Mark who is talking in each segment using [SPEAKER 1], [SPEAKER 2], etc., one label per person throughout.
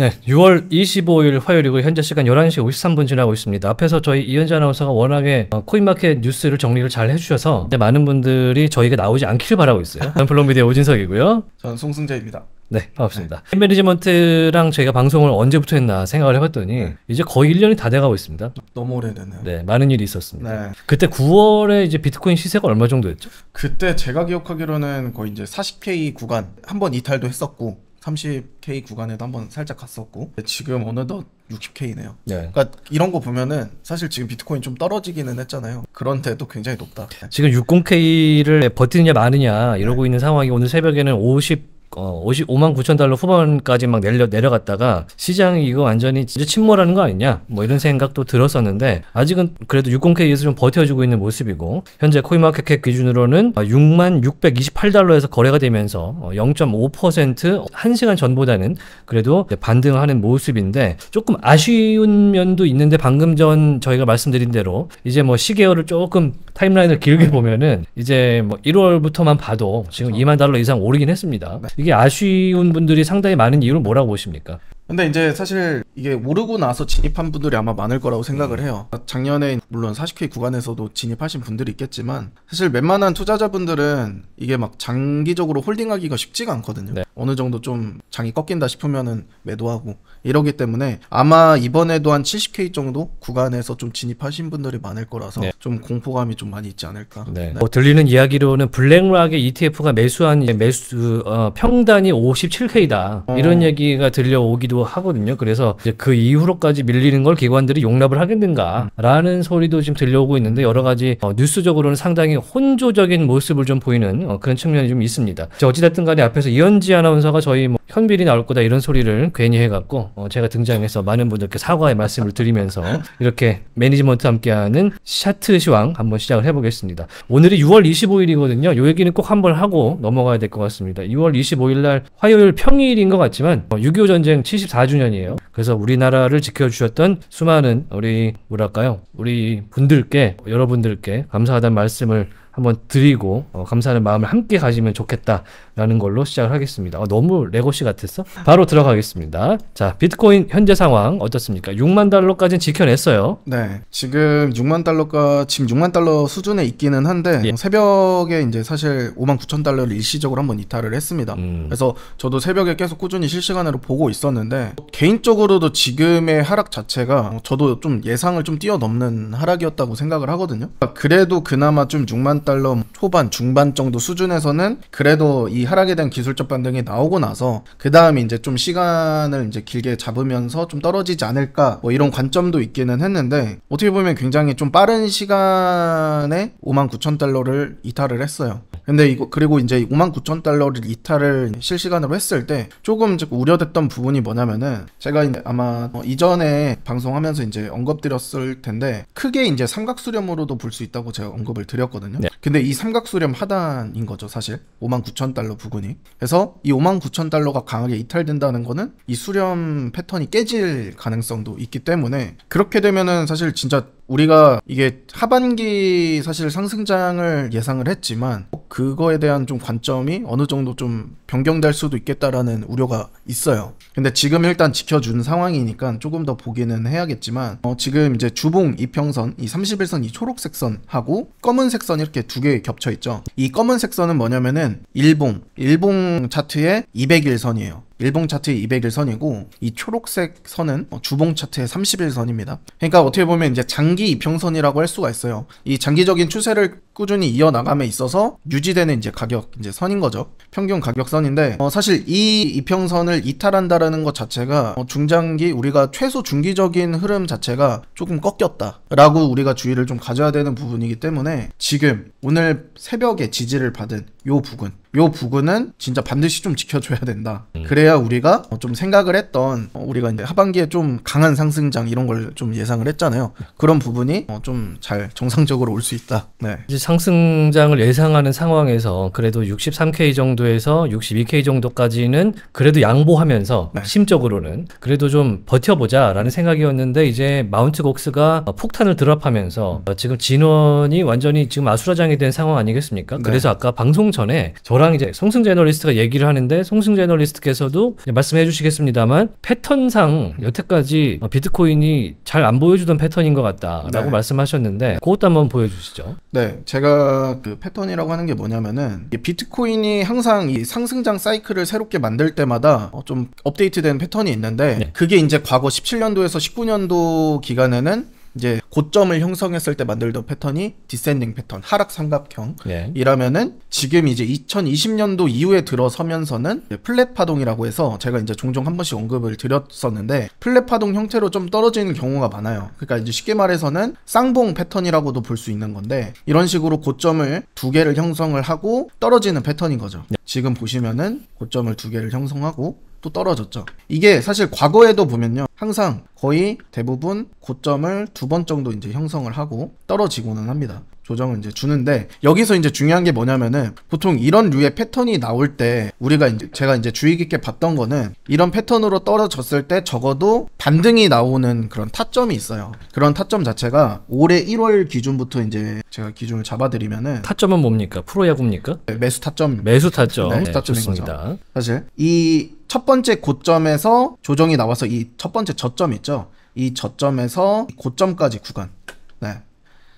[SPEAKER 1] 네, 6월 25일 화요일이고 현재 시간 11시 53분 지나고 있습니다. 앞에서 저희 이현재 아나운서가 워낙에 코인마켓 뉴스를 정리를 잘 해주셔서 근데 많은 분들이 저희가 나오지 않기를 바라고 있어요. 전 블록미디어 오진석이고요.
[SPEAKER 2] 전 송승재입니다.
[SPEAKER 1] 네, 반갑습니다. 네. 매니지먼트랑 저희가 방송을 언제부터 했나 생각을 해봤더니 네. 이제 거의 1년이 다 돼가고 있습니다. 너무 오래됐네요. 네, 많은 일이 있었습니다. 네. 그때 9월에 이제 비트코인 시세가 얼마 정도였죠?
[SPEAKER 2] 그때 제가 기억하기로는 거의 이제 40K 구간 한 번 이탈도 했었고 30K 구간에도 한번 살짝 갔었고 지금 어느덧 60K네요. 네. 그러니까 이런 거 보면은 사실 지금 비트코인 좀 떨어지기는 했잖아요. 그런데도 굉장히 높다.
[SPEAKER 1] 지금 60K를 버티느냐 마느냐 이러고 네. 있는 상황이 오늘 새벽에는 50 어, 55만 9천 달러 후반까지 막 내려, 내려갔다가 시장이 이거 완전히 이제 침몰하는 거 아니냐 뭐 이런 생각도 들었었는데 아직은 그래도 60K에서 좀 버텨주고 있는 모습이고 현재 코인마켓캡 기준으로는 6만 아, 628달러에서 거래가 되면서 0.5% 어, 1시간 전보다는 그래도 반등하는 모습인데 조금 아쉬운 면도 있는데 방금 전 저희가 말씀드린 대로 이제 뭐 시계열을 조금 타임라인을 길게 네. 보면은 이제 뭐 1월부터만 봐도 지금 그렇죠. 2만 달러 이상 오르긴 했습니다. 네. 이게 아쉬운 분들이 상당히 많은 이유를 뭐라고 보십니까?
[SPEAKER 2] 근데 이제 사실 이게 오르고 나서 진입한 분들이 아마 많을 거라고 생각을 음. 해요. 작년에 물론 40K 구간에서도 진입하신 분들이 있겠지만 사실 웬만한 투자자분들은 이게 막 장기적으로 홀딩하기가 쉽지가 않거든요. 네. 어느 정도 좀 장이 꺾인다 싶으면은 매도하고 이러기 때문에 아마 이번에도 한 70K 정도 구간에서 좀 진입하신 분들이 많을 거라서 네. 좀 공포감이 좀 많이 있지 않을까. 네. 네. 뭐
[SPEAKER 1] 들리는 이야기로는 블랙락의 ETF가 매수한 매수 어, 평단이 57K다. 어... 이런 얘기가 들려오기도 하거든요. 그래서 이제 그 이후로까지 밀리는 걸 기관들이 용납을 하겠는가라는 소리도 지금 들려오고 있는데 여러 가지 어, 뉴스적으로는 상당히 혼조적인 모습을 좀 보이는 어, 그런 측면이 좀 있습니다. 어찌됐든 간에 앞에서 이현지 아나운서가 저희 뭐 현빌이 나올 거다 이런 소리를 괜히 해갖고 어, 제가 등장해서 많은 분들께 사과의 말씀을 드리면서 이렇게 매니지먼트 함께하는 샤트 시황 한번 시작을 해보겠습니다. 오늘이 6월 25일이거든요. 요 얘기는 꼭 한번 하고 넘어가야 될 것 같습니다. 6월 25일 날 화요일 평일인 것 같지만 6.25 어, 전쟁 70 14주년이에요. 그래서 우리나라를 지켜주셨던 수많은 우리 뭐랄까요? 우리 분들께 여러분들께 감사하다는 말씀을 한번 드리고 어, 감사하는 마음을 함께 가지면 좋겠다. 라는 걸로 시작을 하겠습니다. 아, 너무 레고시 같았어? 바로 들어가겠습니다. 자, 비트코인 현재 상황 어떻습니까? 6만 달러까지는 지켜냈어요. 네. 지금 6만
[SPEAKER 2] 달러가 지금 6만 달러 수준에 있기는 한데 예. 새벽에 이제 사실 5만 9천 달러를 일시적으로 한번 이탈을 했습니다. 음. 그래서 저도 새벽에 계속 꾸준히 실시간으로 보고 있었는데 개인적으로도 지금의 하락 자체가 저도 좀 예상을 좀 뛰어넘는 하락이었다고 생각을 하거든요. 그래도 그나마 좀 6만 달러 초반 중반 정도 수준에서는 그래도 이 하락에 대한 기술적 반등이 나오고 나서 그 다음에 이제 좀 시간을 이제 길게 잡으면서 좀 떨어지지 않을까 뭐 이런 관점도 있기는 했는데 어떻게 보면 굉장히 좀 빠른 시간에 59,000달러를 이탈을 했어요. 근데 이거 그리고 이제 59,000달러를 이탈을 실시간으로 했을 때 조금 이제 우려됐던 부분이 뭐냐면은 제가 이제 아마 어, 이전에 방송하면서 이제 언급드렸을 텐데 크게 이제 삼각수렴으로도 볼 수 있다고 제가 언급을 드렸거든요. 네. 근데 이 삼각수렴 하단인 거죠 사실 59,000달러 달러 부근이. 그래서 이 5만 9천 달러가 강하게 이탈된다는 거는 이 수렴 패턴이 깨질 가능성도 있기 때문에 그렇게 되면은 사실 진짜 우리가 이게 하반기 사실 상승장을 예상을 했지만 그거에 대한 좀 관점이 어느 정도 좀 변경될 수도 있겠다라는 우려가 있어요. 근데 지금 일단 지켜준 상황이니까 조금 더 보기는 해야겠지만 어 지금 이제 주봉 이평선 이 31선 이 초록색 선하고 검은색 선 이렇게 두 개 겹쳐 있죠. 이 검은색 선은 뭐냐면은 일봉 일봉 차트의 201선이에요. 일봉 차트의 201선이고 이 초록색 선은 뭐 주봉 차트의 31선입니다. 그러니까 어떻게 보면 이제 장기 이평선이라고 할 수가 있어요. 이 장기적인 추세를 꾸준히 이어나감에 있어서 유지되는 이제 가격 이제 선인 거죠. 평균 가격선인데 어 사실 이 이평선을 이탈한다라는 것 자체가 어 중장기 우리가 최소 중기적인 흐름 자체가 조금 꺾였다라고 우리가 주의를 좀 가져야 되는 부분이기 때문에 지금 오늘 새벽에 지지를 받은 요 부근 요 부근은 진짜 반드시 좀 지켜줘야 된다. 음. 그래야 우리가 어, 좀 생각을 했던 어, 우리가 이제 하반기에 좀 강한 상승장 이런 걸 좀 예상을 했잖아요. 그런 부분이 어, 좀잘
[SPEAKER 1] 정상적으로 올 수 있다. 네. 이제 상승장을 예상하는 상황에서 그래도 63K 정도에서 62K 정도까지는 그래도 양보하면서 네. 심적으로는 그래도 좀 버텨보자라는 생각이었는데 이제 마운트 곡스가 폭탄을 드랍하면서 음. 지금 진원이 완전히 지금 아수라장이 된 상황 아니겠습니까? 네. 그래서 아까 방송 전에 저랑 이제 송승 제널리스트가 얘기를 하는데 송승 제널리스트께서도 말씀해 주시겠습니다만 패턴상 여태까지 비트코인이 잘 안 보여주던 패턴인 것 같다라고 네. 말씀하셨는데 그것도 한번 보여주시죠.
[SPEAKER 2] 네, 제가 제가 그 패턴이라고 하는 게 뭐냐면은 비트코인이 항상 이 상승장 사이클을 새롭게 만들 때마다 어좀 업데이트된 패턴이 있는데 네. 그게 이제 과거 17년도에서 19년도 기간에는 이제 고점을 형성했을 때 만들던 패턴이 디센딩 패턴, 하락 삼각형이라면은 예. 지금 이제 2020년도 이후에 들어서면서는 플랫 파동이라고 해서 제가 이제 종종 한 번씩 언급을 드렸었는데 플랫 파동 형태로 좀 떨어지는 경우가 많아요. 그러니까 이제 쉽게 말해서는 쌍봉 패턴이라고도 볼 수 있는 건데 이런 식으로 고점을 두 개를 형성을 하고 떨어지는 패턴인 거죠. 네. 지금 보시면은 고점을 두 개를 형성하고 또 떨어졌죠. 이게 사실 과거에도 보면요. 항상 거의 대부분 고점을 두 번 정도 이제 형성을 하고 떨어지고는 합니다. 조정을 이제 주는데 여기서 이제 중요한 게 뭐냐면은 보통 이런 류의 패턴이 나올 때 우리가 이제 제가 이제 주의 깊게 봤던 거는 이런 패턴으로 떨어졌을 때 적어도 반등이 나오는 그런 타점이 있어요. 그런 타점 자체가 올해 1월 기준부터 이제 제가 기준을 잡아드리면은 타점은 뭡니까? 프로야구입니까? 매수 타점. 매수 타점. 네, 네 매수 타점인 네, 거죠. 사실 이첫 번째 고점에서 조정이 나와서 이 첫 번째 저점 있죠. 이 저점에서 고점까지 구간. 네.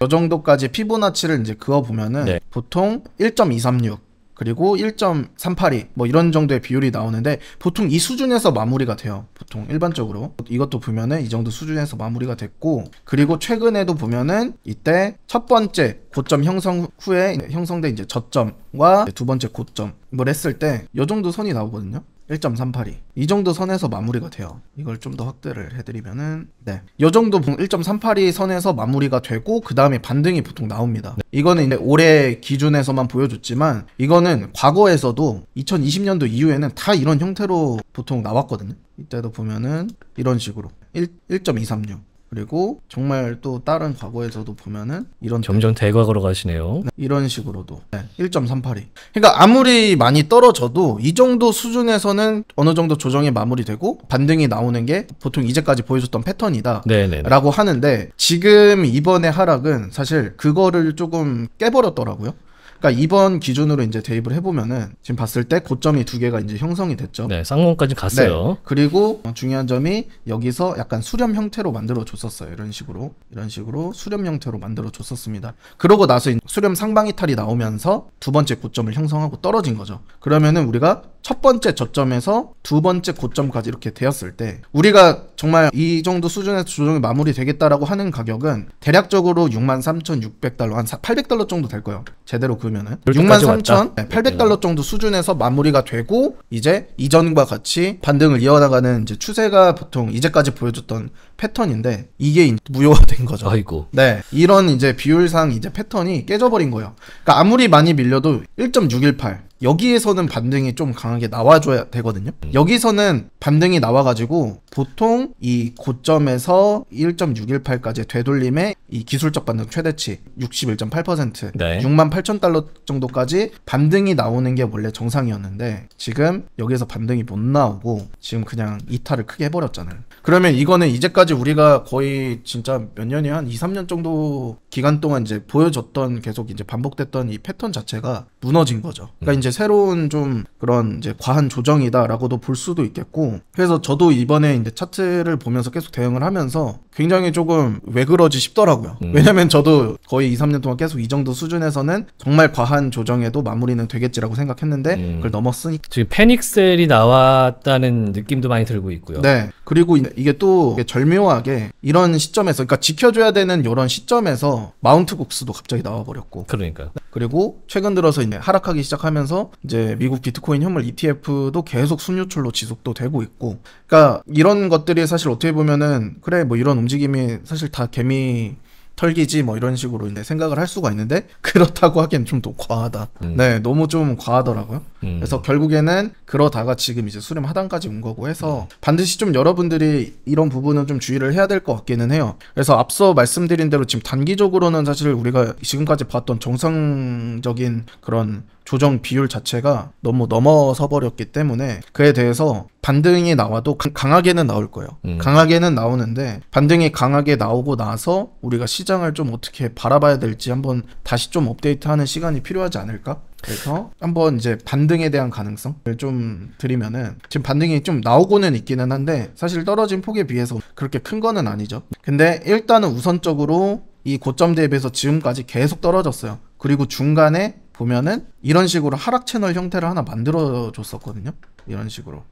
[SPEAKER 2] 이 정도까지 피보나치를 이제 그어 보면은 네. 보통 1.236 그리고 1.382 뭐 이런 정도의 비율이 나오는데 보통 이 수준에서 마무리가 돼요. 보통 일반적으로 이것도 보면은 이 정도 수준에서 마무리가 됐고 그리고 최근에도 보면은 이때 첫 번째 고점 형성 후에 형성된 이제 저점과 두 번째 고점뭐 했을 때 이 정도 선이 나오거든요. 1.382. 이 정도 선에서 마무리가 돼요. 이걸 좀 더 확대를 해드리면은 네. 이 정도 1.382 선에서 마무리가 되고 그 다음에 반등이 보통 나옵니다. 네. 이거는 이제 올해 기준에서만 보여줬지만 이거는 과거에서도 2020년도 이후에는 다 이런 형태로 보통 나왔거든요. 이때도 보면은 이런 식으로 1, 1.236 그리고 정말 또 다른 과거에서도 보면은 이런
[SPEAKER 1] 점점 대과거로 가시네요. 네,
[SPEAKER 2] 이런 식으로도 네, 1 3 8이 그러니까 아무리 많이 떨어져도 이 정도 수준에서는 어느 정도 조정이 마무리되고 반등이 나오는 게 보통 이제까지 보여줬던 패턴이다. 네, 네, 라고 하는데 지금 이번에 하락은 사실 그거를 조금 깨버렸더라고요. 그러니까 이번 기준으로 이제 대입을 해보면은 지금 봤을 때 고점이 두 개가 이제 형성이 됐죠. 네, 쌍봉까지 갔어요. 네, 그리고 중요한 점이 여기서 약간 수렴 형태로 만들어 줬었어요. 이런 식으로 이런 식으로 수렴 형태로 만들어 줬었습니다. 그러고 나서 수렴 상방이탈이 나오면서 두 번째 고점을 형성하고 떨어진 거죠. 그러면은 우리가 첫 번째 저점에서 두 번째 고점까지 이렇게 되었을 때 우리가 정말 이 정도 수준에서 조정이 마무리되겠다라고 하는 가격은 대략적으로 63,600달러 한 800달러 정도 될 거예요. 제대로 그러면은 63,800달러 정도 수준에서 마무리가 되고 이제 이전과 같이 반등을 이어나가는 이제 추세가 보통 이제까지 보여줬던 패턴인데 이게 무효가 된 거죠.
[SPEAKER 1] 아이고. 네.
[SPEAKER 2] 이런 이제 비율상 이제 패턴이 깨져버린 거예요. 그러니까 아무리 많이 밀려도 1.618 여기에서는 반등이 좀 강하게 나와줘야 되거든요. 음. 여기서는 반등이 나와가지고 보통 이 고점에서 1.618까지 되돌림에 이 기술적 반등 최대치 61.8% 네. 6만 8천 달러 정도까지 반등이 나오는 게 원래 정상이었는데 지금 여기에서 반등이 못 나오고 지금 그냥 이탈을 크게 해버렸잖아요. 그러면 이거는 이제까지 지금까지 우리가 거의 진짜 몇 년이 한 2, 3년 정도 기간 동안 이제 보여줬던 계속 이제 반복됐던 이 패턴 자체가 무너진 거죠. 그러니까 음. 이제 새로운 좀 그런 이제 과한 조정이다라고도 볼 수도 있겠고 그래서 저도 이번에 이제 차트를 보면서 계속 대응을 하면서 굉장히 조금 왜 그러지 싶더라고요. 음. 왜냐면 저도 거의 2, 3년 동안 계속 이 정도 수준에서는 정말 과한 조정에도 마무리는 되겠지라고 생각했는데
[SPEAKER 1] 음. 그걸 넘었으니 지금 패닉셀이 나왔다는 느낌도 많이 들고 있고요. 네.
[SPEAKER 2] 그리고 이게 또 절묘 교묘하게 이런 시점에서 그러니까 지켜줘야 되는 이런 시점에서 마운트 국수도 갑자기 나와버렸고 그러니까 그리고 최근 들어서 이제 하락하기 시작하면서 이제 미국 비트코인 현물 ETF도 계속 순유출로 지속도 되고 있고 그러니까 이런 것들이 사실 어떻게 보면은 그래 뭐 이런 움직임이 사실 다 개미 털기지 뭐 이런 식으로 이제 생각을 할 수가 있는데 그렇다고 하기엔 좀더 과하다. 음. 네, 너무 좀 과하더라고요. 음. 그래서 결국에는 그러다가 지금 이제 수렴 하단까지 온 거고 해서 음. 반드시 좀 여러분들이 이런 부분은 좀 주의를 해야 될 것 같기는 해요. 그래서 앞서 말씀드린 대로 지금 단기적으로는 사실 우리가 지금까지 봤던 정상적인 그런 조정 비율 자체가 너무 넘어서 버렸기 때문에 그에 대해서 반등이 나와도 그 강하게는 나올 거예요. 음. 강하게는 나오는데 반등이 강하게 나오고 나서 우리가 시장을 좀 어떻게 바라봐야 될지 한번 다시 좀 업데이트하는 시간이 필요하지 않을까? 그래서 한번 이제 반등에 대한 가능성을 좀 드리면은 지금 반등이 좀 나오고는 있기는 한데 사실 떨어진 폭에 비해서 그렇게 큰 거는 아니죠. 근데 일단은 우선적으로 이 고점 대비해서 지금까지 계속 떨어졌어요. 그리고 중간에 보면은 이런 식으로 하락 채널 형태를 하나 만들어 줬었거든요. 이런 식으로.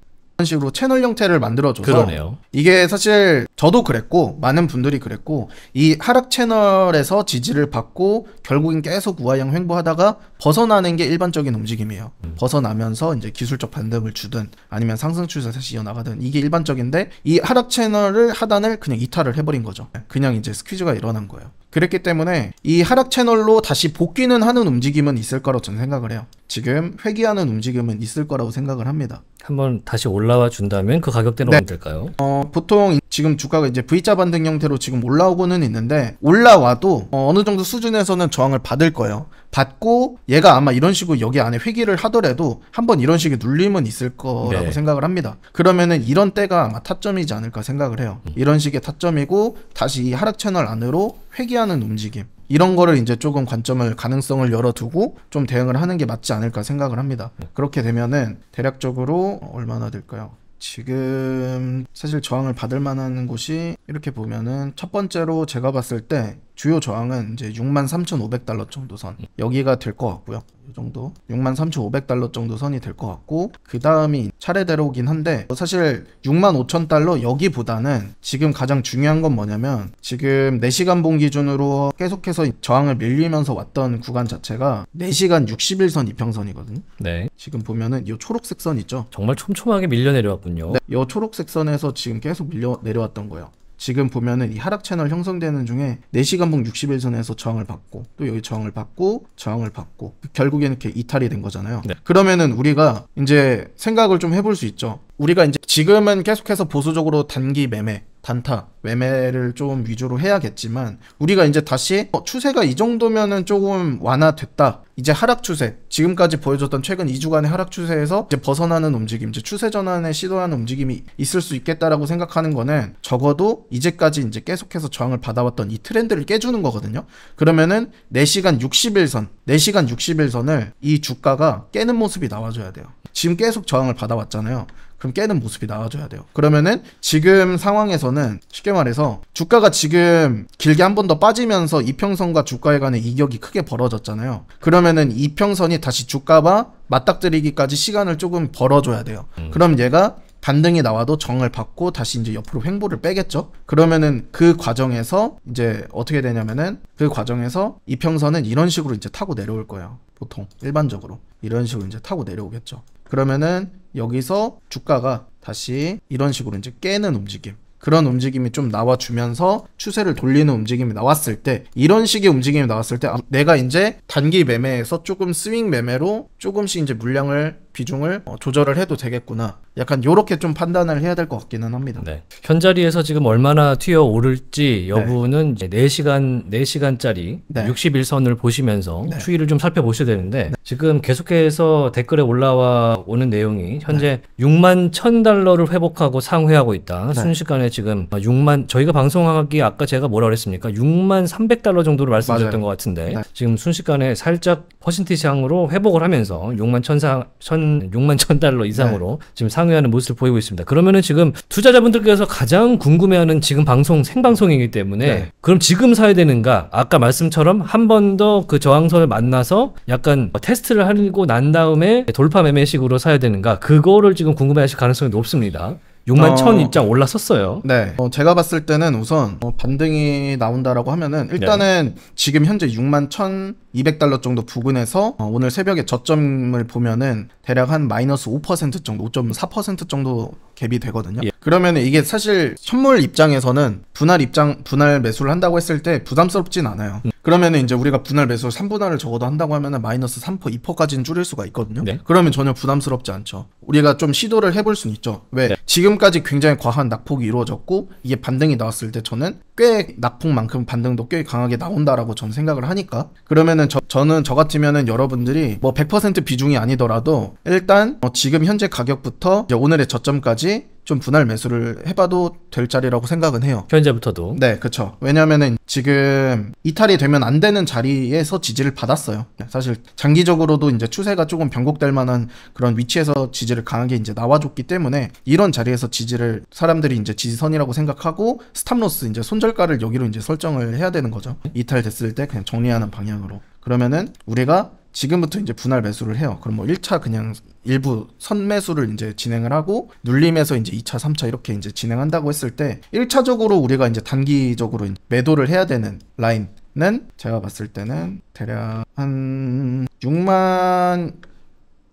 [SPEAKER 2] 식으로 채널 형태를 만들어줘서 그러네요. 이게 사실 저도 그랬고 많은 분들이 그랬고 이 하락 채널에서 지지를 받고 결국엔 계속 우아형 횡보하다가 벗어나는 게 일반적인 움직임이에요. 음. 벗어나면서 이제 기술적 반등을 주든 아니면 상승 추세 다시 이어나가든 이게 일반적인데 이 하락 채널을 하단을 그냥 이탈을 해버린 거죠. 그냥 이제 스퀴즈가 일어난 거예요. 그랬기 때문에 이 하락 채널로 다시 복귀는 하는 움직임은 있을 거라고 저는 생각을 해요. 지금 회귀하는 움직임은 있을 거라고 생각을 합니다.
[SPEAKER 1] 한번 다시 올라와 준다면 그 가격대는 네. 어까요
[SPEAKER 2] 어, 보통 지금 주가가 이제 V자 반등 형태로 지금 올라오고는 있는데 올라와도 어, 느 정도 수준에서는 저항을 받을 거예요. 받고 얘가 아마 이런 식으로 여기 안에 회귀를 하더라도 한번 이런 식의 눌림은 있을 거라고 네. 생각을 합니다. 그러면은 이런 때가 아마 타점이지 않을까 생각을 해요. 음. 이런 식의 타점이고 다시 이 하락 채널 안으로 회귀하는 움직임 이런 거를 이제 조금 관점을 가능성을 열어두고 좀 대응을 하는 게 맞지 않을까 생각을 합니다. 네. 그렇게 되면은 대략적으로 얼마나 될까요? 지금 사실 저항을 받을 만한 곳이 이렇게 보면은 첫 번째로 제가 봤을 때 주요 저항은 이제 63,500달러 정도 선 여기가 될 것 같고요. 이 정도 63,500달러 정도 선이 될 것 같고 그 다음이 차례대로긴 한데 사실 65,000달러 여기보다는 지금 가장 중요한 건 뭐냐면 지금 4시간 봉 기준으로 계속해서 저항을 밀리면서 왔던 구간 자체가 4시간 60일선 이평선이거든요. 네. 지금 보면은 이 초록색 선 있죠.
[SPEAKER 1] 정말 촘촘하게 밀려 내려왔군요. 네.
[SPEAKER 2] 이 초록색 선에서 지금 계속 밀려 내려왔던 거예요. 지금 보면은 이 하락 채널 형성되는 중에 4시간 봉 60일선에서 저항을 받고 또 여기 저항을 받고 저항을 받고 결국에는 이렇게 이탈이 된 거잖아요. 네. 그러면은 우리가 이제 생각을 좀 해볼 수 있죠. 우리가 이제 지금은 계속해서 보수적으로 단기 매매 단타 매매를 좀 위주로 해야겠지만 우리가 이제 다시 어, 추세가 이 정도면은 조금 완화됐다 이제 하락 추세 지금까지 보여줬던 최근 2주간의 하락 추세에서 이제 벗어나는 움직임 이제 추세 전환에 시도하는 움직임이 있을 수 있겠다라고 생각하는 거는 적어도 이제까지 이제 계속해서 저항을 받아왔던 이 트렌드를 깨주는 거거든요 그러면은 4시간 60일선 4시간 60일선을 이 주가가 깨는 모습이 나와줘야 돼요 지금 계속 저항을 받아왔잖아요 그럼 깨는 모습이 나와줘야 돼요. 그러면은 지금 상황에서는 쉽게 말해서 주가가 지금 길게 한 번 더 빠지면서 이평선과 주가에 간의 이격이 크게 벌어졌잖아요. 그러면은 이평선이 다시 주가와 맞닥뜨리기까지 시간을 조금 벌어줘야 돼요. 음. 그럼 얘가 반등이 나와도 정을 받고 다시 이제 옆으로 횡보를 빼겠죠. 그러면은 그 과정에서 이제 어떻게 되냐면은 그 과정에서 이평선은 이런 식으로 이제 타고 내려올 거예요. 보통 일반적으로 이런 식으로 이제 타고 내려오겠죠. 그러면은 여기서 주가가 다시 이런 식으로 이제 깨는 움직임 그런 움직임이 좀 나와주면서 추세를 돌리는 움직임이 나왔을 때 이런 식의 움직임이 나왔을 때 아, 내가 이제 단기 매매에서 조금 스윙 매매로 조금씩 이제 물량을 비중을 어, 조절을 해도 되겠구나. 약간 요렇게 좀 판단을 해야 될 것 같기는 합니다. 네.
[SPEAKER 1] 현 자리에서 지금 얼마나 튀어 오를지 여부는 네. 이제 4시간 4시간짜리 네. 61선을 보시면서 네. 추이를 좀 살펴보셔야 되는데 네. 지금 계속해서 댓글에 올라와 오는 내용이 현재 6만 1 0달러를 회복하고 상회하고 있다. 순식간에 지금 6만 저희가 방송하기 아까 제가 뭐라 그랬습니까? 6만 300달러 정도를 말씀드렸던 맞아요. 것 같은데 지금 순식간에 살짝 퍼센티지 향으로 회복을 하면서 6만 1 0한 6만 음. 천 달러 이상으로 네. 지금 상회하는 모습을 보이고 있습니다. 그러면은 지금 투자자분들께서 가장 궁금해하는 지금 방송 생방송이기 때문에 네. 그럼 지금 사야 되는가? 아까 말씀처럼 한 번 더 그 저항선을 만나서 약간 테스트를 하고 난 다음에 돌파 매매식으로 사야 되는가? 그거를 지금 궁금해하실 가능성이 높습니다. 6만 어, 1000 입장 올라섰어요.
[SPEAKER 2] 네. 어, 제가 봤을 때는 우선 어, 반등이 나온다라고 하면은 일단은 네. 지금 현재 6만 1200달러 정도 부근에서 어, 오늘 새벽에 저점을 보면은 대략 한 마이너스 5% 정도, 5.4% 정도 갭이 되거든요. 예. 그러면 이게 사실 현물 입장에서는 분할 입장 분할 매수를 한다고 했을 때 부담스럽진 않아요. 그러면 이제 우리가 분할 매수 3분할을 적어도 한다고 하면은 마이너스 3% 2%까지는 줄일 수가 있거든요. 네. 그러면 전혀 부담스럽지 않죠. 우리가 좀 시도를 해볼 수는 있죠. 왜 네. 지금까지 굉장히 과한 낙폭이 이루어졌고 이게 반등이 나왔을 때 저는 꽤 낙폭만큼 반등도 꽤 강하게 나온다라고 저는 생각을 하니까 그러면은 저, 저는 저 같으면은 여러분들이 뭐 100% 비중이 아니더라도 일단 어 지금 현재 가격부터 오늘의 저점까지 좀 분할 매수를 해봐도 될 자리라고 생각은 해요. 현재부터도. 네, 그렇죠. 왜냐하면은 지금 이탈이 되면 안 되는 자리에서 지지를 받았어요. 사실 장기적으로도 이제 추세가 조금 변곡될 만한 그런 위치에서 지지를 강하게 이제 나와줬기 때문에 이런 자리에서 지지를 사람들이 이제 지지선이라고 생각하고 스탑로스 이제 손절가를 여기로 이제 설정을 해야 되는 거죠. 이탈됐을 때 그냥 정리하는 방향으로. 그러면은 우리가 지금부터 이제 분할 매수를 해요. 그럼 뭐 1차 그냥 일부 선매수를 이제 진행을 하고 눌림에서 이제 2차, 3차 이렇게 이제 진행한다고 했을 때 1차적으로 우리가 이제 단기적으로 매도를 해야 되는 라인은 제가 봤을 때는 대략 한 6만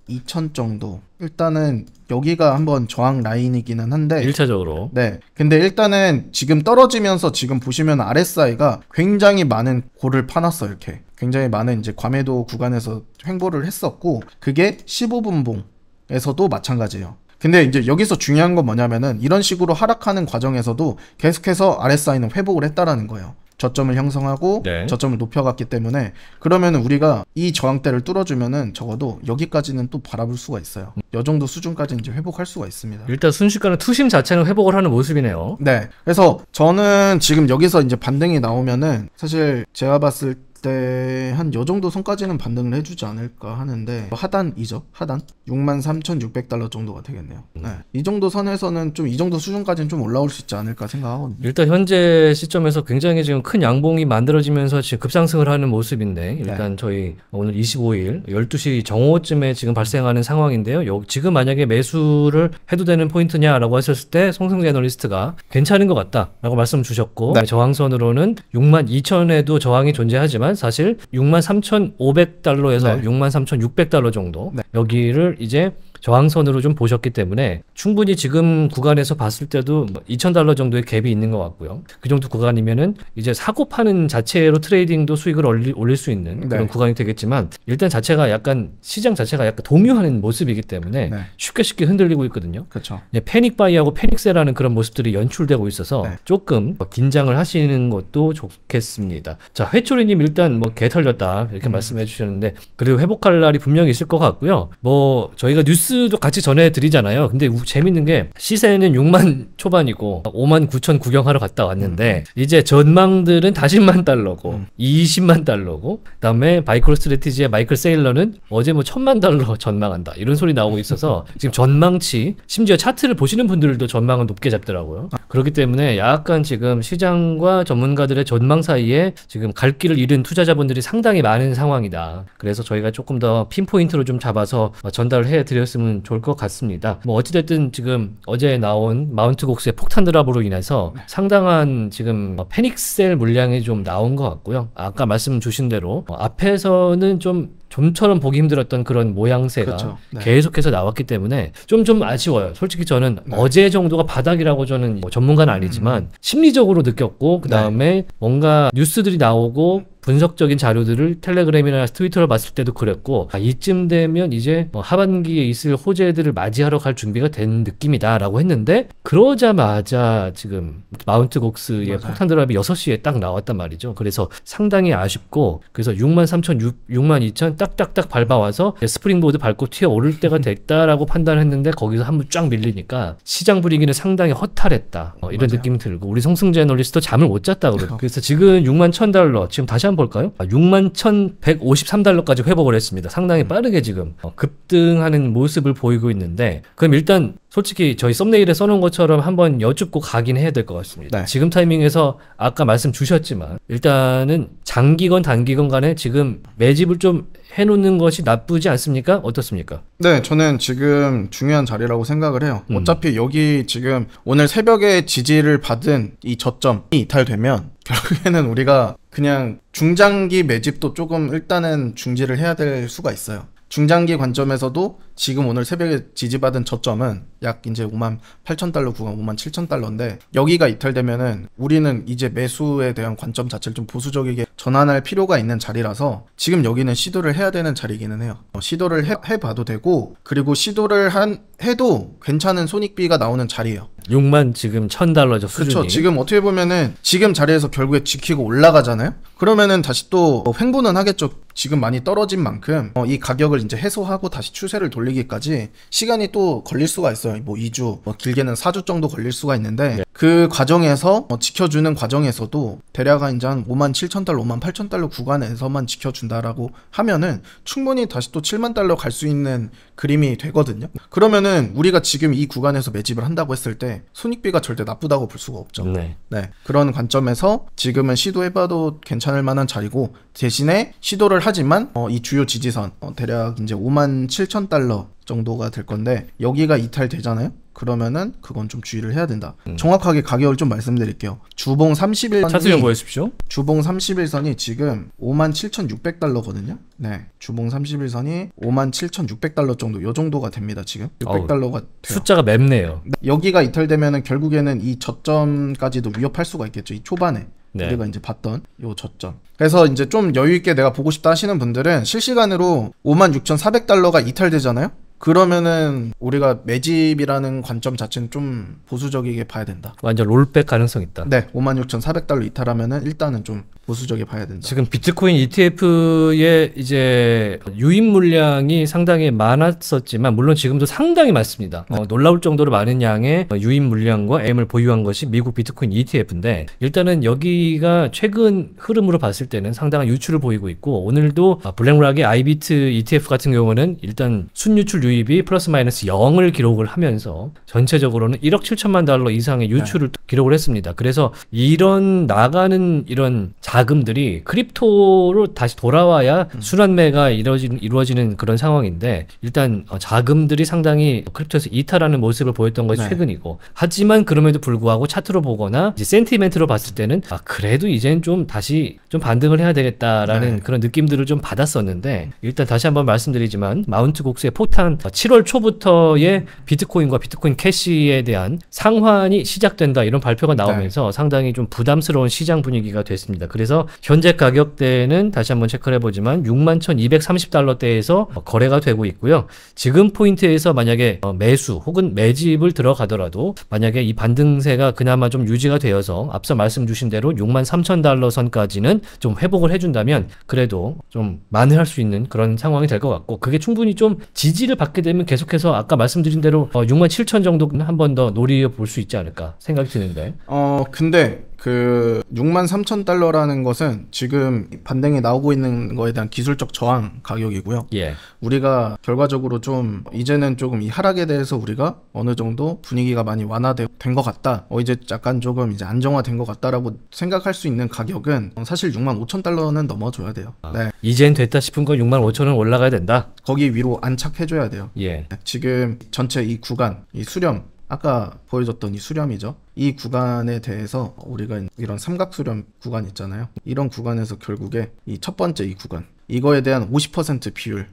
[SPEAKER 2] 2천 정도. 일단은 여기가 한번 저항 라인이기는 한데
[SPEAKER 1] 1차적으로
[SPEAKER 2] 네 근데 일단은 지금 떨어지면서 지금 보시면 RSI가 굉장히 많은 고를 파놨어 이렇게 굉장히 많은 이제 괌해도 구간에서 횡보를 했었고 그게 15분봉에서도 마찬가지예요. 근데 이제 여기서 중요한 건 뭐냐면은 이런 식으로 하락하는 과정에서도 계속해서 RSI는 회복을 했다라는 거예요. 저점을 형성하고 네. 저점을 높여갔기 때문에 그러면 은 우리가 이 저항대를 뚫어주면은 적어도 여기까지는 또 바라볼 수가 있어요. 요 정도 수준까지 이제 회복할 수가 있습니다.
[SPEAKER 1] 일단 순식간에 투심 자체는 회복을 하는 모습이네요.
[SPEAKER 2] 네. 그래서 저는 지금 여기서 이제 반등이 나오면은 사실 제가 봤을 때 그때 한 요정도 선까지는 반등을 해주지 않을까 하는데 하단이죠 하단 63,600달러 정도가 되겠네요 음. 네. 이 정도 선에서는 좀 이 정도 수준까지는 좀 올라올 수 있지 않을까 생각하거든요
[SPEAKER 1] 일단 현재 시점에서 굉장히 지금 큰 양봉이 만들어지면서 지금 급상승을 하는 모습인데 일단 네. 저희 오늘 25일 12시 정오쯤에 지금 발생하는 상황인데요 요, 지금 만약에 매수를 해도 되는 포인트냐라고 하셨을때 송승재 애널리스트가 괜찮은 것 같다라고 말씀 주셨고 네. 저항선으로는 62,000에도 저항이 존재하지만 있지만 사실 63,500달러에서 네. 63,600달러 정도 네. 여기를 이제 저항선으로 좀 보셨기 때문에 충분히 지금 구간에서 봤을 때도 2,000달러 뭐 정도의 갭이 있는 것 같고요. 그 정도 구간이면은 이제 사고 파는 자체로 트레이딩도 수익을 올리, 올릴, 수 있는 그런 네. 구간이 되겠지만 일단 자체가 약간 시장 자체가 약간 동요하는 모습이기 때문에 네. 쉽게 쉽게 흔들리고 있거든요. 그렇죠. 네, 패닉 바이하고 패닉 세라는 그런 모습들이 연출되고 있어서 네. 조금 긴장을 하시는 것도 좋겠습니다. 자, 회초리님 일단 뭐개 털렸다 이렇게 음. 말씀해 주셨는데 그래도 회복할 날이 분명히 있을 것 같고요. 뭐 저희가 뉴스 뉴스도 같이 전해드리잖아요. 근데 우, 재밌는 게 시세는 6만 초반이고 5만 9천 구경하러 갔다 왔는데 음. 이제 전망들은 40만 달러고 음. 20만 달러고 그다음에 바이크로 스트레티지의 마이클 세일러는 어제 뭐 천만 달러 전망한다 이런 소리 나오고 있어서 지금 전망치 심지어 차트를 보시는 분들도 전망은 높게 잡더라고요. 아. 그렇기 때문에 약간 지금 시장과 전문가들의 전망 사이에 지금 갈 길을 잃은 투자자분들이 상당히 많은 상황이다. 그래서 저희가 조금 더 핀포인트로 좀 잡아서 전달을 해드렸습니다. 보으면 좋을 것 같습니다. 뭐 어찌됐든 지금 어제 나온 마운트 곡스의 폭탄 드랍으로 인해서 네. 상당한 지금 뭐 패닉셀 물량이 좀 나온 것 같고요. 아까 말씀 주신 대로 뭐 앞에서는 좀 좀처럼 보기 힘들었던 그런 모양새가 그렇죠. 네. 계속해서 나왔기 때문에 좀좀 좀 아쉬워요. 솔직히 저는 네. 어제 정도가 바닥이라고 저는 뭐 전문가는 아니지만 음. 심리적으로 느꼈고 그 다음에 네. 뭔가 뉴스들이 나오고 분석적인 자료들을 텔레그램이나 트위터를 봤을 때도 그랬고 아, 이쯤 되면 이제 뭐 하반기에 있을 호재들을 맞이하러 갈 준비가 된 느낌이다 라고 했는데 그러자마자 지금 마운트 곡스의 맞아요. 폭탄 드랍이 6시에 딱 나왔단 말이죠 그래서 상당히 아쉽고 그래서 6만 3천 6, 6만 2천 딱딱딱 밟아와서 스프링보드 밟고 튀어오를 때가 됐다라고 판단했는데 거기서 한 번 쫙 밀리니까 시장 분위기는 상당히 허탈했다 어, 이런 맞아요. 느낌이 들고 우리 성승재 애널리스도 잠을 못 잤다 그래요 그렇죠. 그래서 지금 6만 1천 달러 지금 다시 한번 볼까요? 61,153달러까지 아, 회복을 했습니다. 상당히 빠르게 지금 어, 급등하는 모습을 보이고 있는데 그럼 일단 솔직히 저희 썸네일에 써놓은 것처럼 한번 여쭙고 가긴 해야 될 것 같습니다. 네. 지금 타이밍에서 아까 말씀 주셨지만 일단은 장기건 단기건 간에 지금 매집을 좀 해놓는 것이 나쁘지 않습니까? 어떻습니까?
[SPEAKER 2] 네, 저는 지금 중요한 자리라고 생각을 해요. 음. 어차피 여기 지금 오늘 새벽에 지지를 받은 이 저점이 이탈되면 결국에는 우리가 그냥 중장기 매집도 조금 일단은 중지를 해야 될 수가 있어요. 중장기 관점에서도 지금 오늘 새벽에 지지받은 저점은 약 이제 5만 8천 달러 구간 5만 7천 달러인데 여기가 이탈되면은 우리는 이제 매수에 대한 관점 자체를 좀 보수적이게 전환할 필요가 있는 자리라서 지금 여기는 시도를 해야 되는 자리기는 이 해요. 어, 시도를 해, 봐도 되고 그리고 시도를 한 해도 괜찮은 손익비가 나오는 자리예요. 6만 지금 1 0달러죠 수준이. 그렇죠. 지금 어떻게 보면은 지금 자리에서 결국에 지키고 올라가잖아요. 그러면은 다시 또 어, 횡보는 하겠죠. 지금 많이 떨어진 만큼 어, 이 가격을 이제 해소하고 다시 추세를 돌려 올리기까지 시간이 또 걸릴 수가 있어요. 뭐 2주, 뭐 길게는 4주 정도 걸릴 수가 있는데 네. 그 과정에서 어, 지켜주는 과정에서도 대략 이제 한 5만 7천 달러, 5만 8천 달러 구간에서만 지켜준다라고 하면은 충분히 다시 또 7만 달러 갈 수 있는 그림이 되거든요. 그러면은 우리가 지금 이 구간에서 매집을 한다고 했을 때 손익비가 절대 나쁘다고 볼 수가 없죠. 네. 네. 그런 관점에서 지금은 시도해봐도 괜찮을 만한 자리고 대신에 시도를 하지만 어, 이 주요 지지선 어, 대략 이제 5만 7천 달러 정도가 될 건데 여기가 이탈되잖아요. 그러면은 그건 좀 주의를 해야 된다. 음. 정확하게 가격을 좀 말씀드릴게요. 주봉 31선이 차 보여주십시오. 주봉 31선이 지금 57,600달러거든요. 만 네. 주봉 3 0일선이 57,600달러 만 정도 요 정도가 됩니다, 지금. 600달러가 숫자가
[SPEAKER 1] 맵네요.
[SPEAKER 2] 여기가 이탈되면은 결국에는 이 저점까지도 위협할 수가 있겠죠. 이 초반에. 네. 우리가 이제 봤던 요 저점. 그래서 이제 좀 여유 있게 내가 보고 싶다 하시는 분들은 실시간으로 56,400달러가 이탈되잖아요. 그러면은 우리가 매집이라는 관점 자체는 좀 보수적이게 봐야 된다.
[SPEAKER 1] 완전 롤백 가능성
[SPEAKER 2] 있다. 네, 56,400달러 이탈하면은 일단은 좀 보수적이 봐야 된다.
[SPEAKER 1] 지금 비트코인 ETF의 이제 유입 물량이 상당히 많았었지만 물론 지금도 상당히 많습니다. 어, 놀라울 정도로 많은 양의 유입 물량과 AM을 보유한 것이 미국 비트코인 ETF인데 일단은 여기가 최근 흐름으로 봤을 때는 상당한 유출을 보이고 있고 오늘도 아, 블랙락의 아이비트 ETF 같은 경우는 일단 순유출 유입이 플러스 마이너스 0을 기록을 하면서 전체적으로는 1억 7천만 달러 이상의 유출을 네. 기록을 했습니다. 그래서 이런 나가는 이런 자 자금들이 크립토로 다시 돌아와야 음. 순환매가 이루어진, 이루어지는 그런 상황인데 일단 어, 자금들이 상당히 크립토에서 이탈하는 모습을 보였던 것이 네. 최근이고 하지만 그럼에도 불구하고 차트로 보거나 이제 센티멘트로 봤을 때는 아 그래도 이젠 좀 다시 좀 반등을 해야 되겠다라는 네. 그런 느낌들을 좀 받았었는데 일단 다시 한번 말씀드리지만 마운트 곡수의 포탄 7월 어, 초부터의 음. 비트코인과 비트코인 캐시에 대한 상환이 시작된다 이런 발표가 나오면서 네. 상당히 좀 부담스러운 시장 분위기가 됐습니다. 그래서 그래서 현재 가격대는 다시 한번 체크를 해보지만 61,230달러대에서 거래가 되고 있고요. 지금 포인트에서 만약에 어, 매수 혹은 매집을 들어가더라도 만약에 이 반등세가 그나마 좀 유지가 되어서 앞서 말씀 주신 대로 63,000달러 선까지는 좀 회복을 해준다면 그래도 좀 만회할 수 있는 그런 상황이 될 것 같고 그게 충분히 좀 지지를 받게 되면 계속해서 아까 말씀드린 대로 67,000 어, 정도는 한번 더 노려볼 수 있지 않을까 생각이 드는데
[SPEAKER 2] 어 근데 그 6만 3천 달러라는 것은 지금 반등이 나오고 있는 거에 대한 기술적 저항 가격이고요. 예. 우리가 결과적으로 좀 이제는 조금 이 하락에 대해서 우리가 어느 정도 분위기가 많이 완화된 것 같다. 어 이제 약간 조금 이제 안정화된 것 같다라고 생각할 수 있는 가격은 사실 6만 5천 달러는 넘어줘야 돼요.
[SPEAKER 1] 아, 네. 이젠 됐다 싶은 건 6만 5천 원 올라가야 된다. 거기 위로 안착해줘야 돼요. 예. 네.
[SPEAKER 2] 지금 전체 이 구간, 이 수렴 아까 보여줬던 이 수렴이죠. 이 구간에 대해서 우리가 이런 삼각 수렴 구간 있잖아요. 이런 구간에서 결국에 이 첫 번째 이 구간 이거에 대한 50% 비율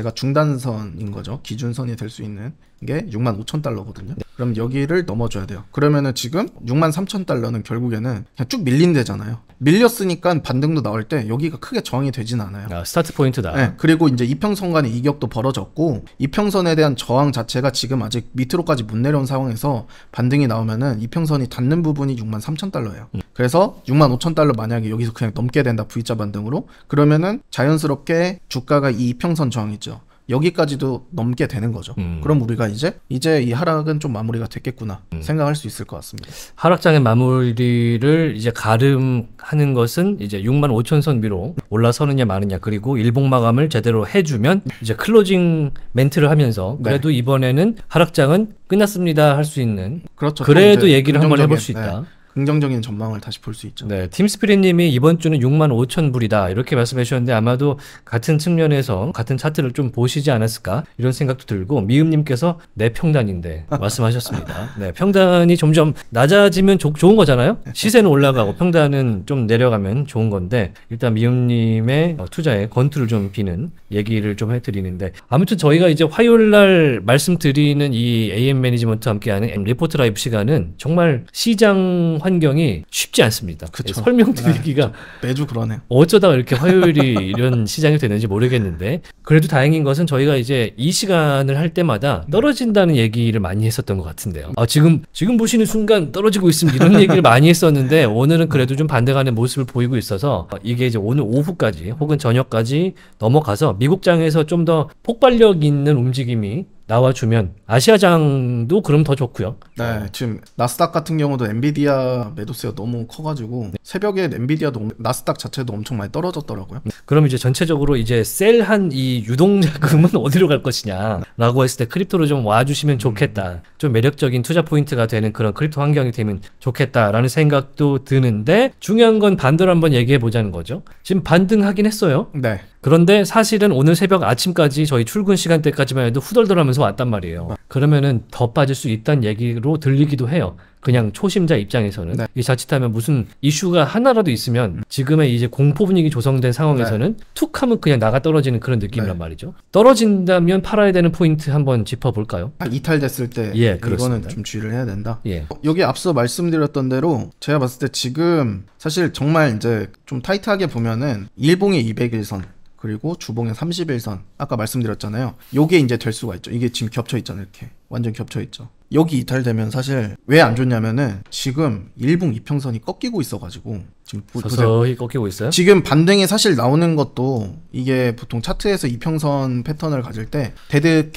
[SPEAKER 2] 자체가 중단선인 거죠. 기준선이 될 수 있는 게 6만 5천 달러거든요. 그럼 여기를 넘어줘야 돼요. 그러면은 지금 6만 3천 달러는 결국에는 그냥 쭉 밀린 데잖아요. 밀렸으니까 반등도 나올 때 여기가 크게 저항이 되진 않아요. 아, 스타트 포인트다. 네, 그리고 이제 이평선 간의 이격도 벌어졌고 이평선에 대한 저항 자체가 지금 아직 밑으로까지 못 내려온 상황에서 반등이 나오면은 이평선이 닿는 부분이 6만 3천 달러예요. 음. 그래서 6만 5천 달러 만약에 여기서 그냥 넘게 된다 V자 반등으로 그러면은 자연스럽게 주가가 이 이평선 저항 이죠 여기까지도 넘게 되는 거죠. 음. 그럼 우리가 이제 이제 이 하락은 좀 마무리가 됐겠구나 음. 생각할 수 있을 것 같습니다.
[SPEAKER 1] 하락장의 마무리를 이제 가름하는 것은 이제 6만 5천 선 위로 올라서느냐 마느냐 그리고 일봉 마감을 제대로 해주면 이제 클로징 멘트를 하면서 네. 그래도 네. 이번에는 하락장은 끝났습니다 할 수 있는 그렇죠. 그래도 얘기를 한번 해볼 수 있다. 네. 긍정적인 전망을 다시 볼 수 있죠. 네, 팀스피릿님이 이번 주는 6만 5천 불이다 이렇게 말씀해 주셨는데 아마도 같은 측면에서 같은 차트를 좀 보시지 않았을까 이런 생각도 들고 미음님께서 내 평단인데 말씀하셨습니다. 네, 평단이 점점 낮아지면 조, 좋은 거잖아요. 시세는 올라가고 평단은 좀 내려가면 좋은 건데 일단 미음님의 투자에 건투를 좀 비는 얘기를 좀 해드리는데 아무튼 저희가 이제 화요일 날 말씀드리는 이 AM 매니지먼트 함께하는 M 리포트 라이브 시간은 정말 시장 환 환경이 쉽지 않습니다. 예, 그쵸. 설명드리기가 네, 매주 그러네요. 어쩌다 이렇게 화요일이 이런 시장이 되는지 모르겠는데 그래도 다행인 것은 저희가 이제 이 시간을 할 때마다 네. 떨어진다는 얘기를 많이 했었던 것 같은데요. 아, 지금 지금 보시는 순간 떨어지고 있습니다. 이런 얘기를 많이 했었는데 오늘은 그래도 좀 반대가는 모습을 보이고 있어서 이게 이제 오늘 오후까지 혹은 저녁까지 넘어가서 미국장에서 좀 더 폭발력 있는 움직임이 나와주면 아시아장도 그럼 더 좋고요. 네, 지금
[SPEAKER 2] 나스닥 같은 경우도 엔비디아 매도세가 너무 커가지고 네. 새벽에 엔비디아도 나스닥 자체도 엄청 많이 떨어졌더라고요. 네.
[SPEAKER 1] 그럼 이제 전체적으로 이제 셀한 이 유동자금은 어디로 갈 것이냐라고 했을 때 크립토로 좀 와주시면 음. 좋겠다. 좀 매력적인 투자 포인트가 되는 그런 크립토 환경이 되면 좋겠다라는 생각도 드는데 중요한 건 반대로 한번 얘기해 보자는 거죠. 지금 반등하긴 했어요. 네. 그런데 사실은 오늘 새벽 아침까지 저희 출근 시간대까지만 해도 후덜덜하면서 왔단 말이에요. 그러면은 더 빠질 수 있다는 얘기로 들리기도 해요. 그냥 초심자 입장에서는 네. 이 자칫하면 무슨 이슈가 하나라도 있으면 지금의 이제 공포 분위기 조성된 상황에서는 네. 툭하면 그냥 나가 떨어지는 그런 느낌이란 네. 말이죠. 떨어진다면 팔아야 되는 포인트 한번 짚어볼까요? 이탈됐을 때 예, 이거는 좀
[SPEAKER 2] 주의를 해야 된다. 예. 어, 여기 앞서 말씀드렸던 대로 제가 봤을 때 지금 사실 정말 이제 좀 타이트하게 보면은 일봉의 200일선 그리고 주봉의 31선 아까 말씀드렸잖아요 요게 이제 될 수가 있죠 이게 지금 겹쳐 있잖아요 이렇게 완전 겹쳐 있죠 여기 이탈되면 사실 왜 안 좋냐면은 지금 일봉 이평선이 꺾이고 있어가지고 지금 서서히 꺾이고 있어요? 지금 반등이 사실 나오는 것도 이게 보통 차트에서 이평선 패턴을 가질 때 데드캣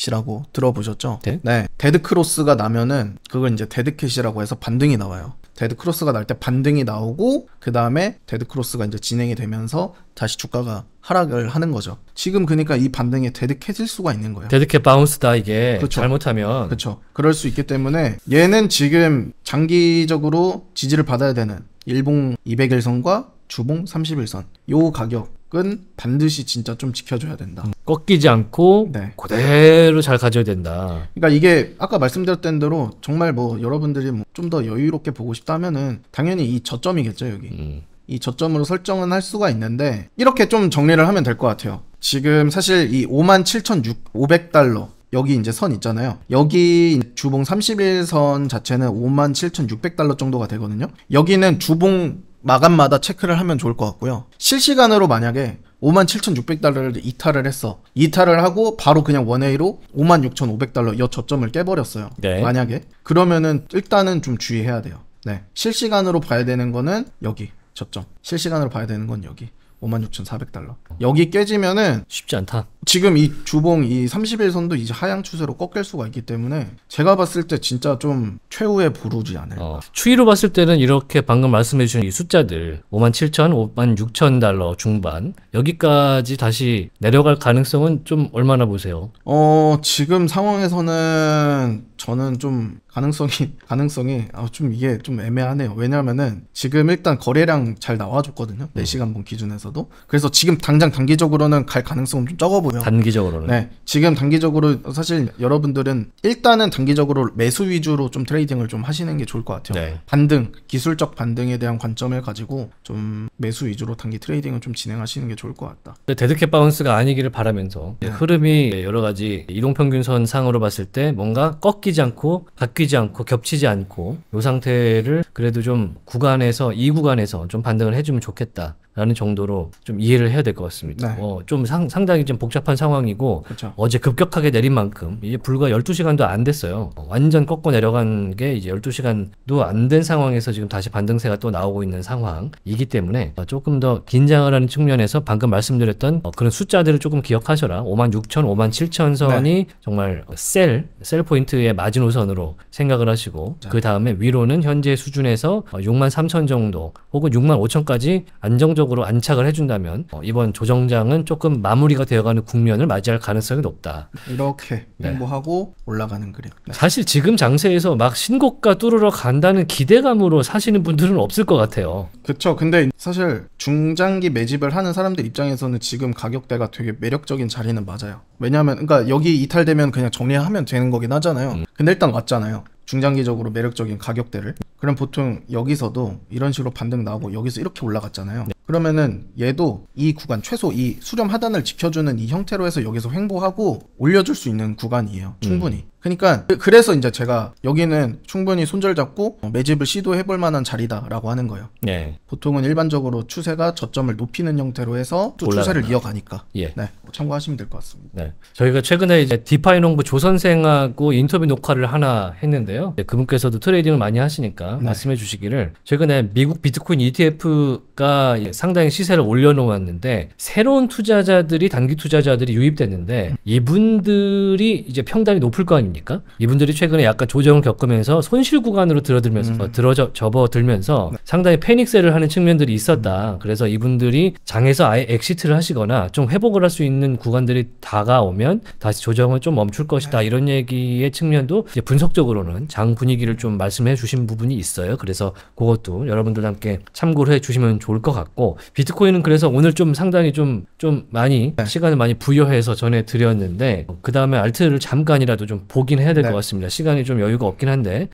[SPEAKER 2] 데드캣이라고 들어보셨죠? 네. 네. 데드크로스가 나면은 그걸 이제 데드캣이라고 해서 반등이 나와요. 데드크로스가 날 때 반등이 나오고 그 다음에 데드크로스가 이제 진행이 되면서 다시 주가가 하락을 하는 거죠. 지금 그러니까 이 반등이 데드캣일 수가 있는 거예요.
[SPEAKER 1] 데드캣 바운스다
[SPEAKER 2] 이게 그렇 잘못하면. 그렇죠. 그럴 수 있기 때문에 얘는 지금 장기적으로 지지를 받아야 되는 일봉 200일선과 주봉 31선 요 가격 은 반드시 진짜 좀 지켜줘야 된다. 음. 꺾이지 않고 네.
[SPEAKER 1] 그대로 잘 가져야 된다.
[SPEAKER 2] 그러니까 이게 아까 말씀드렸던 대로 정말 뭐 여러분들이 뭐좀더 여유롭게 보고 싶다면은 당연히 이 저점이겠죠 여기. 음. 이 저점으로 설정은 할 수가 있는데 이렇게 좀 정리를 하면 될 것 같아요. 지금 사실 이 57,500달러 여기 이제 선 있잖아요. 여기 주봉 31선 자체는 57,600달러 정도가 되거든요. 여기는 주봉 마감마다 체크를 하면 좋을 것 같고요. 실시간으로 만약에 57,600달러를 이탈을 했어. 이탈을 하고 바로 그냥 원웨이로 56,500달러 여 저점을 깨버렸어요. 네. 만약에 그러면은 일단은 좀 주의해야 돼요. 네. 실시간으로 봐야 되는 거는 여기 저점. 실시간으로 봐야 되는 건 여기. 56,400달러. 여기 깨지면은 쉽지 않다. 지금 이 주봉 이 30일선도 이제 하향 추세로 꺾일 수가 있기 때문에 제가 봤을 때 진짜 좀 최후의 부르지 않을까. 어,
[SPEAKER 1] 추이로 봤을 때는 이렇게 방금 말씀해 주신 이 숫자들 5만 7천, 5 0 0 0 달러 중반 여기까지 다시 내려갈 가능성은 좀 얼마나 보세요?
[SPEAKER 2] 어, 지금 상황에서는 저는 좀 가능성이 가능성이 아, 좀 이게 좀 애매하네요. 왜냐면은 지금 일단 거래량 잘 나와줬거든요. 4시간 음. 분 기준에서도. 그래서 지금 당장 단기적으로는 갈 가능성은 좀 적어 보여요. 단기적으로는. 네. 지금 단기적으로 사실 여러분들은 일단은 단기적으로 매수 위주로 좀 트레이딩을 좀 하시는 게 좋을 것 같아요. 네. 반등, 기술적 반등에 대한 관점을 가지고 좀 매수 위주로 단기 트레이딩을 좀 진행하시는 게 좋을 것 같다.
[SPEAKER 1] 데드캣 바운스가 아니기를 바라면서 네. 흐름이 여러 가지 이동평균선 상으로 봤을 때 뭔가 꺾이 바뀌지 않고 바뀌지 않고 겹치지 않고 이 상태를 그래도 좀 구간에서 이 구간에서 좀 반등을 해주면 좋겠다 라는 정도로 좀 이해를 해야 될 것 같습니다. 네. 어, 좀 상, 상당히 좀 복잡한 상황이고 그쵸. 어제 급격하게 내린 만큼 이제 불과 12시간도 안 됐어요. 어, 완전 꺾고 내려간 게 이제 12시간도 안 된 상황에서 지금 다시 반등세가 또 나오고 있는 상황이기 때문에 어, 조금 더 긴장을 하는 측면에서 방금 말씀드렸던 어, 그런 숫자들을 조금 기억하셔라. 5만 6천, 5만 7천 선이 네. 정말 셀, 셀 포인트의 마지노선으로 생각을 하시고 그 다음에 위로는 현재 수준에서 6만 3천 정도 혹은 6만 5천까지 안정적으로 안으로 안착을 해준다면 어, 이번 조정장은 조금 마무리가 되어가는 국면을 맞이할 가능성이 높다.
[SPEAKER 2] 이렇게 공부하고 네.
[SPEAKER 1] 올라가는 그래 네. 사실 지금 장세에서 막 신고가 뚫으러 간다는 기대감으로 사시는 분들은 없을 것 같아요. 그렇죠. 근데 사실 중장기 매집을 하는 사람들
[SPEAKER 2] 입장에서는 지금 가격대가 되게 매력적인 자리는 맞아요. 왜냐하면 그러니까 여기 이탈되면 그냥 정리하면 되는 거긴 하잖아요. 음. 근데 일단 왔잖아요. 중장기적으로 매력적인 가격대를. 그럼 보통 여기서도 이런 식으로 반등 나오고 여기서 이렇게 올라갔잖아요. 네. 그러면은 얘도 이 구간 최소 이 수렴 하단을 지켜주는 이 형태로 해서 여기서 횡보하고 올려줄 수 있는 구간이에요. 충분히. 음. 그러니까 그, 그래서 이제 제가 여기는 충분히 손절 잡고 어, 매집을 시도해 볼 만한 자리다라고 하는 거예요. 네. 보통은 일반적으로 추세가 저점을 높이는 형태로 해서 또 올라간다. 추세를 이어가니까 예. 네. 뭐 참고하시면 될 것 같습니다.
[SPEAKER 1] 네. 저희가 최근에 이제 디파이 농부 조선생하고 인터뷰 녹화를 하나 했는데요. 그분께서도 트레이딩을 많이 하시니까 네. 말씀해 주시기를 최근에 미국 비트코인 ETF가 상당히 시세를 올려놓았는데 새로운 투자자들이 단기 투자자들이 유입됐는데 음. 이분들이 이제 평단이 높을 거 아닙니까? 아닙니까? 이분들이 최근에 약간 조정을 겪으면서 손실 구간으로 들어들면서 음. 들어 접어들면서 네. 상당히 패닉셀을 하는 측면들이 있었다. 음. 그래서 이분들이 장에서 아예 엑시트를 하시거나 좀 회복을 할 수 있는 구간들이 다가오면 다시 조정을 좀 멈출 것이다. 네. 이런 얘기의 측면도 분석적으로는 장 분위기를 좀 말씀해 주신 부분이 있어요. 그래서 그것도 여러분들 함께 참고를 해 주시면 좋을 것 같고 비트코인은 그래서 오늘 좀 상당히 좀좀 좀 많이 네. 시간을 많이 부여해서 전해 드렸는데 그 다음에 알트를 잠깐이라도 좀 보. 보긴 해야 될것 네. 같습니다. 시간이 좀 여유가 없긴 한데